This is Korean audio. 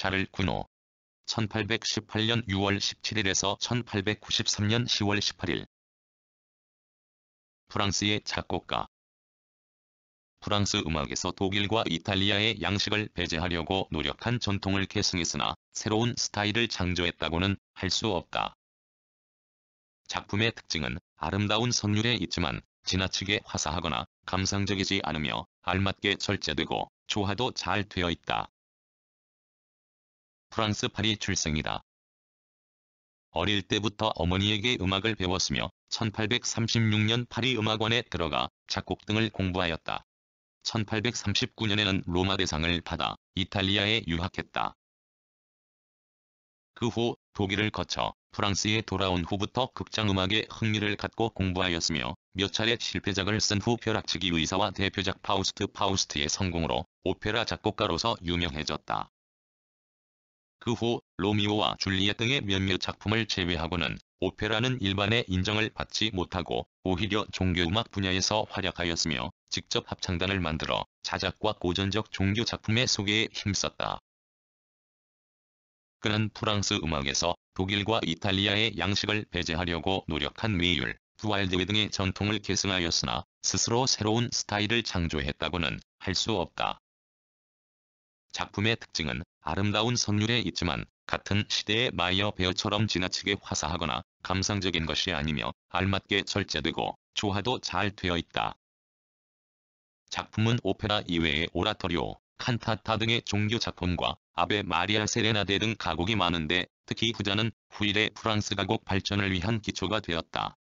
샤를 쿠노 1818년 6월 17일에서 1893년 10월 18일 프랑스의 작곡가 프랑스 음악에서 독일과 이탈리아의 양식을 배제하려고 노력한 전통을 계승했으나 새로운 스타일을 창조했다고는 할 수 없다. 작품의 특징은 아름다운 선율에 있지만 지나치게 화사하거나 감상적이지 않으며 알맞게 절제되고 조화도 잘 되어 있다. 프랑스 파리 출생이다. 어릴 때부터 어머니에게 음악을 배웠으며 1836년 파리 음악원에 들어가 작곡 등을 공부하였다. 1839년에는 로마 대상을 받아 이탈리아에 유학했다. 그 후 독일을 거쳐 프랑스에 돌아온 후부터 극장음악에 흥미를 갖고 공부하였으며 몇 차례 실패작을 쓴 후 벼락치기 의사와 대표작 파우스트 파우스트의 성공으로 오페라 작곡가로서 유명해졌다. 그후 로미오와 줄리엣 등의 몇몇 작품을 제외하고는 오페라는 일반의 인정을 받지 못하고 오히려 종교음악 분야에서 활약하였으며 직접 합창단을 만들어 자작과 고전적 종교 작품의 소개에 힘썼다. 그는 프랑스 음악에서 독일과 이탈리아의 양식을 배제하려고 노력한 미율, 부활대회 등의 전통을 계승하였으나 스스로 새로운 스타일을 창조했다고는 할 수 없다. 작품의 특징은 아름다운 선율에 있지만 같은 시대의 마이어 베어처럼 지나치게 화사하거나 감상적인 것이 아니며 알맞게 절제되고 조화도 잘 되어 있다. 작품은 오페라 이외의 오라토리오, 칸타타 등의 종교 작품과 아베 마리아 세레나데 등 가곡이 많은데 특히 후자는 후일의 프랑스 가곡 발전을 위한 기초가 되었다.